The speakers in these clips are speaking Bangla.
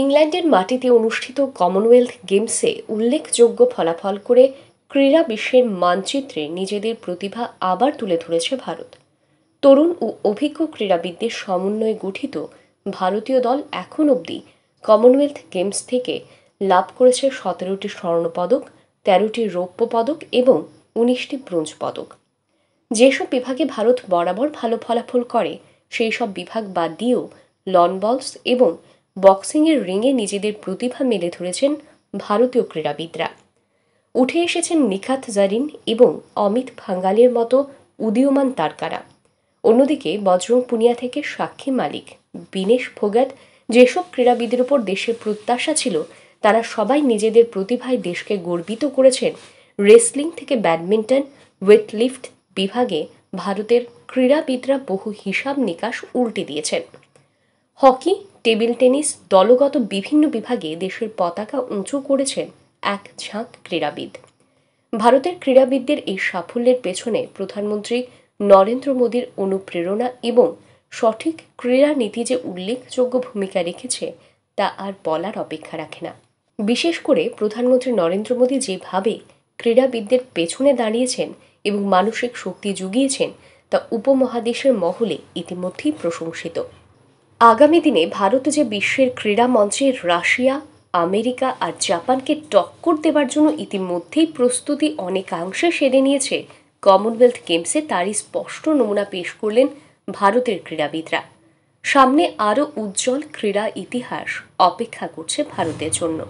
ইংল্যান্ডের মাটিতে অনুষ্ঠিত কমনওয়েলথ গেমসে উল্লেখযোগ্য ফলাফল করে ক্রীড়া বিশ্বের মানচিত্রে নিজেদের প্রতিভা আবার তুলে ধরেছে ভারত তরুণ ও অভিজ্ঞ ক্রীড়াবিদদের সমন্বয়ে গঠিত ভারতীয় দল এখন অবধি কমনওয়েলথ গেমস থেকে লাভ করেছে সতেরোটি স্বর্ণপদক তেরোটি রৌপ্য পদক এবং উনিশটি ব্রোঞ্জ পদক যেসব বিভাগে ভারত বরাবর ভালো ফলাফল করে সেই সব বিভাগ বাদ দিয়েও লন বলস এবং বক্সিংয়ের রিংয়ে নিজেদের প্রতিভা মেলে ধরেছেন ভারতীয় ক্রীড়াবিদরা উঠে এসেছেন নিখাত জারিন এবং অমিত ভাঙ্গালের মতো উদীয়মান তারকারা অন্যদিকে বজরং পুনিয়া থেকে সাক্ষী মালিক বিনেশ ভোগাত যেসব ক্রীড়াবিদের ওপর দেশের প্রত্যাশা ছিল তারা সবাই নিজেদের প্রতিভায় দেশকে গর্বিত করেছেন রেসলিং থেকে ব্যাডমিন্টন ওয়েটলিফট বিভাগে ভারতের ক্রীড়াবিদরা বহু হিসাব নিকাশ উল্টে দিয়েছেন হকি টেবিল টেনিস দলগত বিভিন্ন বিভাগে দেশের পতাকা উঁচু করেছেন এক ঝাঁক ক্রীড়াবিদ ভারতের ক্রীড়াবিদদের এই সাফল্যের পেছনে প্রধানমন্ত্রী নরেন্দ্র মোদীর অনুপ্রেরণা এবং সঠিক ক্রীড়া নীতি যে উল্লেখযোগ্য ভূমিকা রেখেছে তা আর বলার অপেক্ষা রাখে না বিশেষ করে প্রধানমন্ত্রী নরেন্দ্র মোদী যেভাবে ক্রীড়াবিদদের পেছনে দাঁড়িয়েছেন এবং মানসিক শক্তি জুগিয়েছেন তা উপমহাদেশের মহলে ইতিমধ্যেই প্রশংসিত আগামী দিনে ভারত যে বিশ্বের ক্রীড়া মঞ্চে রাশিয়া আমেরিকা আর জাপানকে টক্কর দেবার জন্য ইতিমধ্যেই প্রস্তুতি অনেকাংশে সেরে নিয়েছে কমনওয়েলথ গেমসে তারই স্পষ্ট নমুনা পেশ করলেন ভারতের ক্রীড়াবিদরা সামনে আরও উজ্জ্বল ক্রীড়া ইতিহাস অপেক্ষা করছে ভারতের জন্য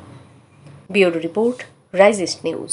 ব্যুরো রিপোর্ট রাইজেস্ট নিউজ